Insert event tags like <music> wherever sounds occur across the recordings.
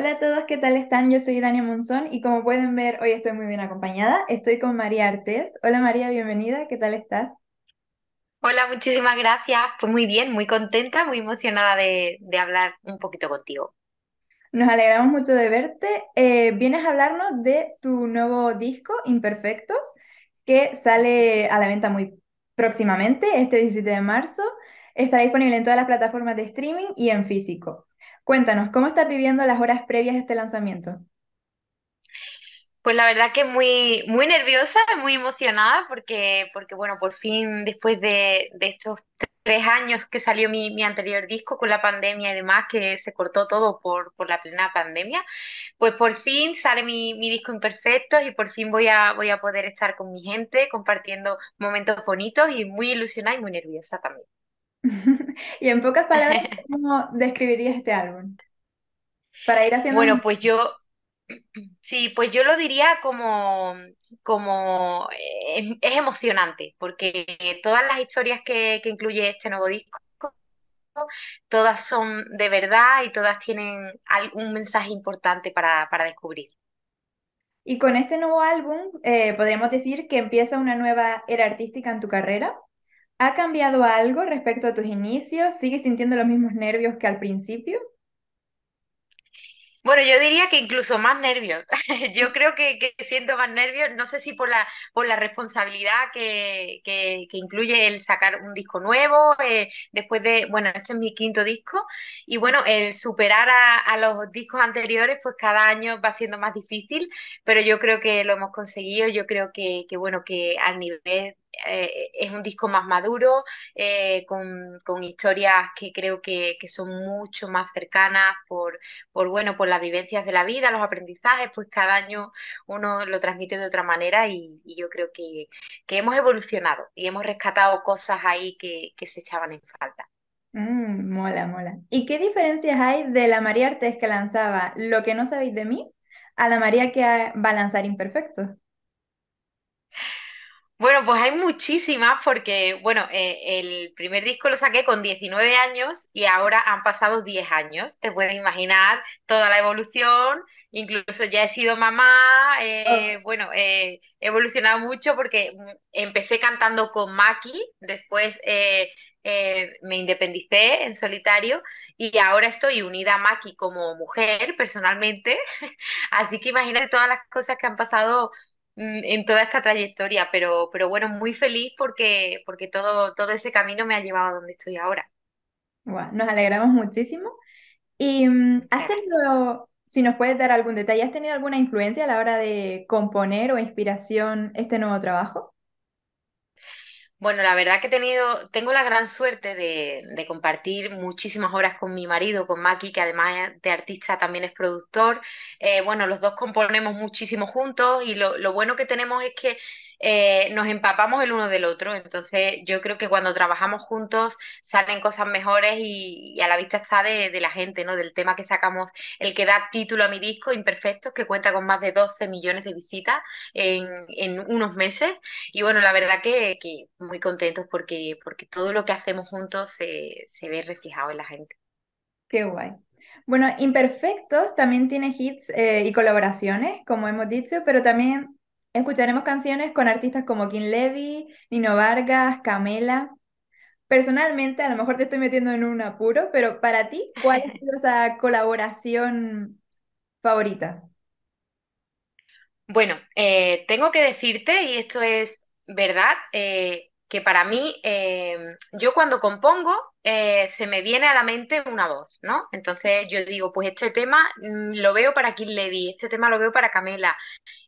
Hola a todos, ¿qué tal están? Yo soy Dania Monzón y como pueden ver, hoy estoy muy bien acompañada. Estoy con María Artes. Hola María, bienvenida, ¿qué tal estás? Hola, muchísimas gracias. Fue pues muy bien, muy contenta, muy emocionada de, hablar un poquito contigo. Nos alegramos mucho de verte. Eh, vienes a hablarnos de tu nuevo disco, Imperfectos, que sale a la venta muy próximamente, este 17 de marzo. Estará disponible en todas las plataformas de streaming y en físico. Cuéntanos, ¿cómo estás viviendo las horas previas a este lanzamiento? Pues la verdad que muy, muy nerviosa, muy emocionada, porque, porque bueno, por fin, después de, de estos tres años que salió mi, mi, anterior disco con la pandemia y demás, que se cortó todo por, por la plena pandemia, pues por fin sale mi, mi disco imperfecto y por fin voy a, voy a poder estar con mi gente compartiendo momentos bonitos y muy ilusionada y muy nerviosa también. <laughs> <laughs> y en pocas palabras, <laughs> ¿cómo describirías este álbum? Para ir haciendo... Bueno, pues yo, <clears throat> Sí, pues yo lo diría como, como eh, em, es, emocionante, porque todas las historias que, que, incluye este nuevo disco, todas son de verdad y todas tienen algún mensaje importante para, para descubrir. Y con este nuevo álbum, eh, podríamos decir que empieza una nueva era artística en tu carrera. ¿Ha cambiado algo respecto a tus inicios? ¿Sigues sintiendo los mismos nervios que al principio? Bueno, yo diría que incluso más nervios. <laughs> yo creo que, siento más nervios, no sé si por la, por la responsabilidad que, que, incluye el sacar un disco nuevo, eh, después de, bueno, este es mi quinto disco, y bueno, el superar a, los discos anteriores, pues cada año va siendo más difícil, pero yo creo que lo hemos conseguido, yo creo que, que bueno, que al nivel eh, es un disco más maduro, eh, con, historias que creo que, son mucho más cercanas por, bueno, por las vivencias de la vida, los aprendizajes, pues cada año uno lo transmite de otra manera y, yo creo que, hemos evolucionado y hemos rescatado cosas ahí que, se echaban en falta. Mm, mola, mola. ¿Y qué diferencias hay de la María Artes que lanzaba Lo que no sabéis de mí a la María que va a lanzar Imperfecto? Bueno, pues hay muchísimas porque, bueno, eh, el primer disco lo saqué con 19 años y ahora han pasado 10 años. Te puedes imaginar toda la evolución, incluso ya he sido mamá, eh, ah. bueno, eh, he evolucionado mucho porque mm, empecé cantando con Maki, después me independicé en solitario y ahora estoy unida a Maki como mujer personalmente, <laughs> así que imagínate todas las cosas que han pasado Mm, en toda esta trayectoria, pero, pero bueno, muy feliz porque, porque todo, todo ese camino me ha llevado a donde estoy ahora. nos alegramos muchísimo. ¿Y mm, has tenido, si nos puedes dar algún detalle, has tenido alguna influencia a la hora de componer o inspiración este nuevo trabajo? Bueno, la verdad que he tenido, tengo la gran suerte de, compartir muchísimas horas con mi marido, con Maki, que además de artista también es productor. Eh, bueno, los dos componemos muchísimo juntos y lo, lo bueno que tenemos es que eh, nos empapamos el uno del otro. Entonces, yo creo que cuando trabajamos juntos salen cosas mejores y, a la vista está de, la gente, ¿no? Del tema que sacamos, el que da título a mi disco, Imperfectos, que cuenta con más de 12 millones de visitas en, en unos meses. Y bueno, la verdad que, muy contentos porque, porque todo lo que hacemos juntos se, se ve reflejado en la gente. Qué guay. Bueno, Imperfectos también tiene hits eh, y colaboraciones, como hemos dicho, pero también Escucharemos canciones con artistas como Kim Levy, Nino Vargas, Camela. Personalmente, a lo mejor te estoy metiendo en un apuro, pero para ti, ¿cuál es tu esa colaboración favorita? Bueno, eh, tengo que decirte, y esto es verdad, eh, que para mí, eh, yo cuando compongo, eh, se me viene a la mente una voz, ¿no? Entonces yo digo, pues este tema mm, lo veo para Kim Levy, este tema lo veo para Camela.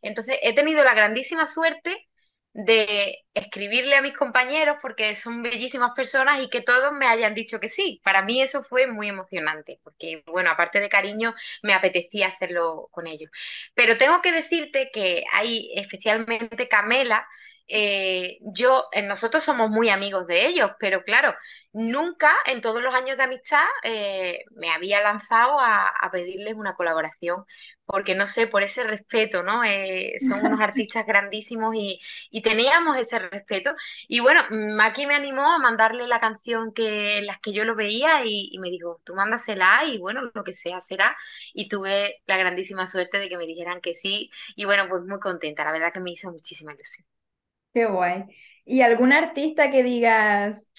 Entonces he tenido la grandísima suerte de escribirle a mis compañeros porque son bellísimas personas y que todos me hayan dicho que sí. Para mí eso fue muy emocionante porque, bueno, aparte de cariño, me apetecía hacerlo con ellos. Pero tengo que decirte que hay especialmente Camela, eh, yo, eh, nosotros somos muy amigos de ellos, pero claro, nunca en todos los años de amistad eh, me había lanzado a, pedirles una colaboración, porque no sé, por ese respeto, ¿no? Eh, son unos <laughs> artistas grandísimos y, teníamos ese respeto. Y bueno, Maki me animó a mandarle la canción que las que yo lo veía y, me dijo, tú mándasela y bueno, lo que sea será. Y tuve la grandísima suerte de que me dijeran que sí y bueno, pues muy contenta, la verdad que me hizo muchísima ilusión. Qué guay. ¿Y algún artista que digas,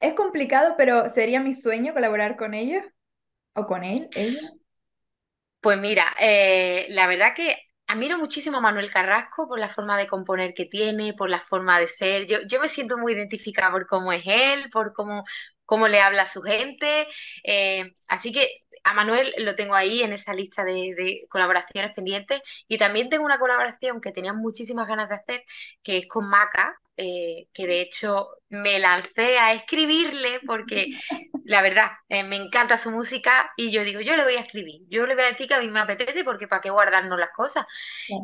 es complicado, pero sería mi sueño colaborar con ellos? ¿O con él? Ella? Pues mira, eh, la verdad que admiro muchísimo a Manuel Carrasco por la forma de componer que tiene, por la forma de ser. Yo, yo me siento muy identificada por cómo es él, por cómo, cómo le habla a su gente. Eh, así que a Manuel lo tengo ahí en esa lista de, colaboraciones pendientes y también tengo una colaboración que tenía muchísimas ganas de hacer, que es con Maca, eh, que de hecho me lancé a escribirle porque <laughs> la verdad eh, me encanta su música y yo digo, yo le voy a escribir, yo le voy a decir que a mí me apetece porque para qué guardarnos las cosas.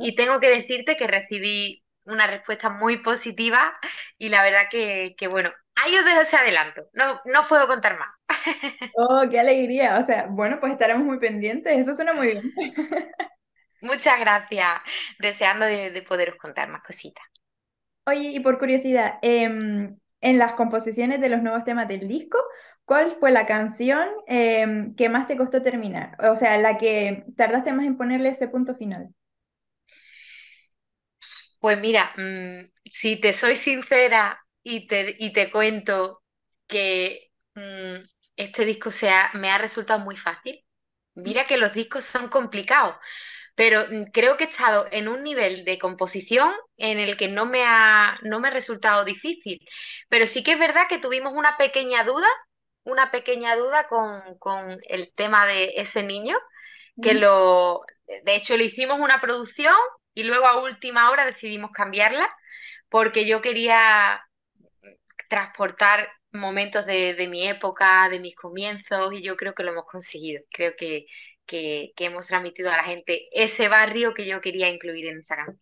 Y tengo que decirte que recibí una respuesta muy positiva y la verdad que, bueno, ahí os dejo ese adelanto, no, no puedo contar más. Oh, qué alegría. O sea, bueno, pues estaremos muy pendientes. Eso suena muy bien. <laughs> Muchas gracias. Deseando de, poderos contar más cositas. Oye, y por curiosidad, em, en las composiciones de los nuevos temas del disco, ¿cuál fue la canción em, que más te costó terminar? O sea, la que tardaste más en ponerle ese punto final. Pues mira, mm, si te soy sincera y te, y te cuento que mm, este disco me ha resultado muy fácil. Mira mm. que los discos son complicados, pero mm, creo que he estado en un nivel de composición en el que no me ha, no me ha resultado difícil. Pero sí que es verdad que tuvimos una pequeña duda, una pequeña duda con, el tema de ese niño, que mm. lo, de hecho le hicimos una producción y luego a última hora decidimos cambiarla porque yo quería transportar momentos de, de, mi época, de mis comienzos, y yo creo que lo hemos conseguido. Creo que, que, hemos transmitido a la gente ese barrio que yo quería incluir en esa canción.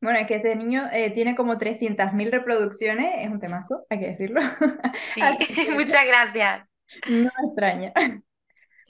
Bueno, es que ese niño eh, tiene como 300.000 reproducciones, es un temazo, hay que decirlo. <laughs> Sí, <laughs> muchas gracias. No extraña. <laughs>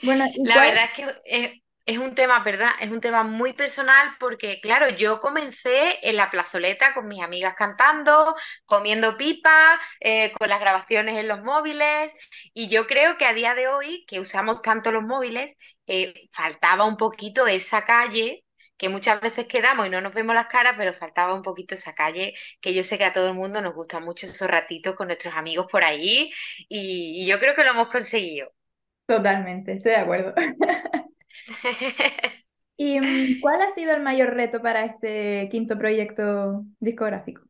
Bueno, la verdad es que eh, es un tema, ¿verdad? Es un tema muy personal porque, claro, yo comencé en la plazoleta con mis amigas cantando, comiendo pipa, eh, con las grabaciones en los móviles y yo creo que a día de hoy, que usamos tanto los móviles, eh, faltaba un poquito esa calle que muchas veces quedamos y no nos vemos las caras, pero faltaba un poquito esa calle, que yo sé que a todo el mundo nos gusta mucho esos ratitos con nuestros amigos por ahí y yo creo que lo hemos conseguido. Totalmente, estoy de acuerdo. <laughs> <laughs> ¿Y cuál ha sido el mayor reto para este quinto proyecto discográfico?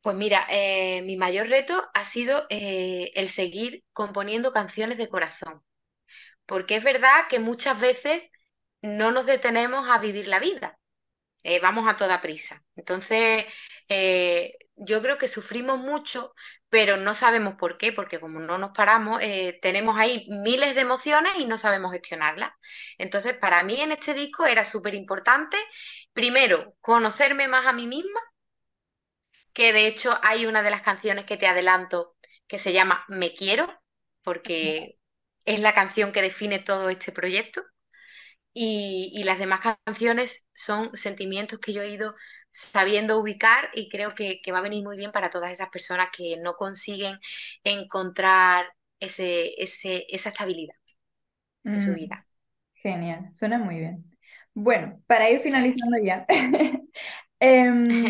Pues mira, eh, mi mayor reto ha sido eh, el seguir componiendo canciones de corazón, porque es verdad que muchas veces no nos detenemos a vivir la vida, eh, vamos a toda prisa. Entonces, yo creo que sufrimos mucho pero no sabemos por qué, porque como no nos paramos, eh, tenemos ahí miles de emociones y no sabemos gestionarlas. Entonces, para mí en este disco era súper importante, primero, conocerme más a mí misma, que de hecho hay una de las canciones que te adelanto que se llama Me quiero, porque es la canción que define todo este proyecto. Y, y las demás canciones son sentimientos que yo he ido sabiendo ubicar y creo que, que, va a venir muy bien para todas esas personas que no consiguen encontrar ese, ese, esa estabilidad en su mm, vida. Genial, suena muy bien. Bueno, para ir finalizando ya. <laughs> <laughs> Em,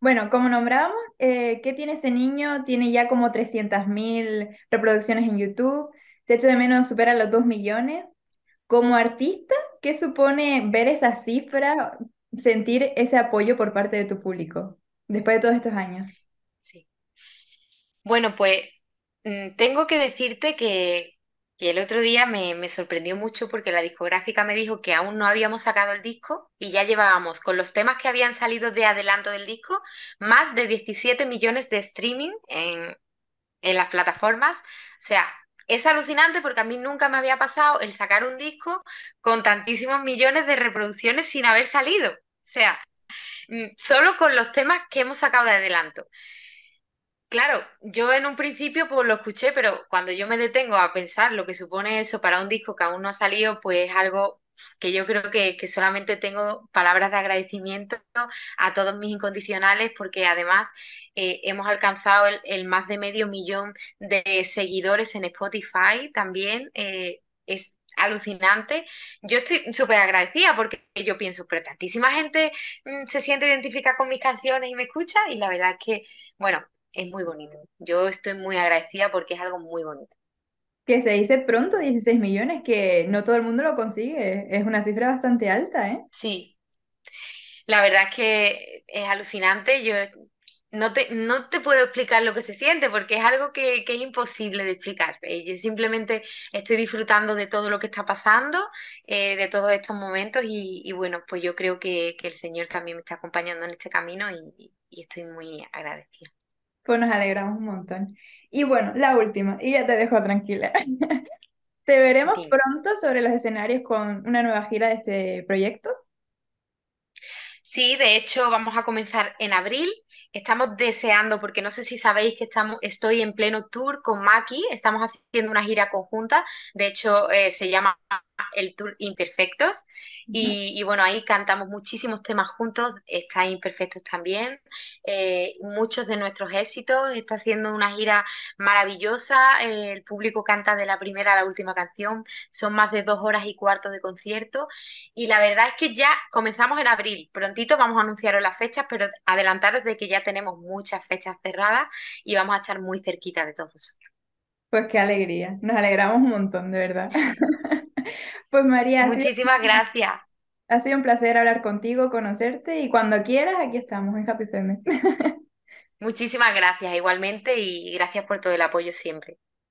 bueno, como nombramos eh, ¿qué tiene ese niño? Tiene ya como 300.000 reproducciones en YouTube, de hecho de Menos supera los 2 millones. Como artista, ¿qué supone ver esa cifra? sentir ese apoyo por parte de tu público después de todos estos años? Sí. Bueno, pues mm, tengo que decirte que, el otro día me, sorprendió mucho porque la discográfica me dijo que aún no habíamos sacado el disco y ya llevábamos con los temas que habían salido de adelanto del disco más de 17 millones de streaming en, en las plataformas. O sea, es alucinante porque a mí nunca me había pasado el sacar un disco con tantísimos millones de reproducciones sin haber salido. O sea, mm, solo con los temas que hemos sacado de adelanto. Claro, yo en un principio pues lo escuché, pero cuando yo me detengo a pensar lo que supone eso para un disco que aún no ha salido, pues es algo que yo creo que, solamente tengo palabras de agradecimiento a todos mis incondicionales porque además eh, hemos alcanzado el, más de medio millón de seguidores en Spotify también. Eh, es alucinante. Yo estoy súper agradecida porque yo pienso, que tantísima gente mm, se siente identificada con mis canciones y me escucha y la verdad es que, bueno, es muy bonito. Yo estoy muy agradecida porque es algo muy bonito que se dice pronto 16 millones, que no todo el mundo lo consigue. Es una cifra bastante alta, ¿eh? Sí. La verdad es que es alucinante. Yo no te, no te puedo explicar lo que se siente porque es algo que, es imposible de explicar. Eh, yo simplemente estoy disfrutando de todo lo que está pasando, eh, de todos estos momentos y, bueno, pues yo creo que, el Señor también me está acompañando en este camino y, y estoy muy agradecida. Pues nos alegramos un montón. Y bueno, la última, y ya te dejo tranquila. <laughs> te veremos pronto sobre los escenarios con una nueva gira de este proyecto. Sí, de hecho vamos a comenzar en abril. Estamos deseando, porque no sé si sabéis que estamos, estoy en pleno tour con Maki, estamos haciendo una gira conjunta, de hecho eh, se llama el tour Imperfectos. y, bueno, ahí cantamos muchísimos temas juntos, está Imperfectos también, eh, muchos de nuestros éxitos, está siendo una gira maravillosa, eh, el público canta de la primera a la última canción, son más de dos horas y cuarto de concierto y la verdad es que ya comenzamos en abril, prontito vamos a anunciaros las fechas, pero adelantaros de que ya tenemos muchas fechas cerradas y vamos a estar muy cerquita de todos Pues qué alegría, nos alegramos un montón, de verdad. <laughs> pues María. Muchísimas gracias. Ha sido un placer hablar contigo, conocerte y cuando quieras, aquí estamos en Happy Femme. <laughs> Muchísimas gracias igualmente y gracias por todo el apoyo siempre.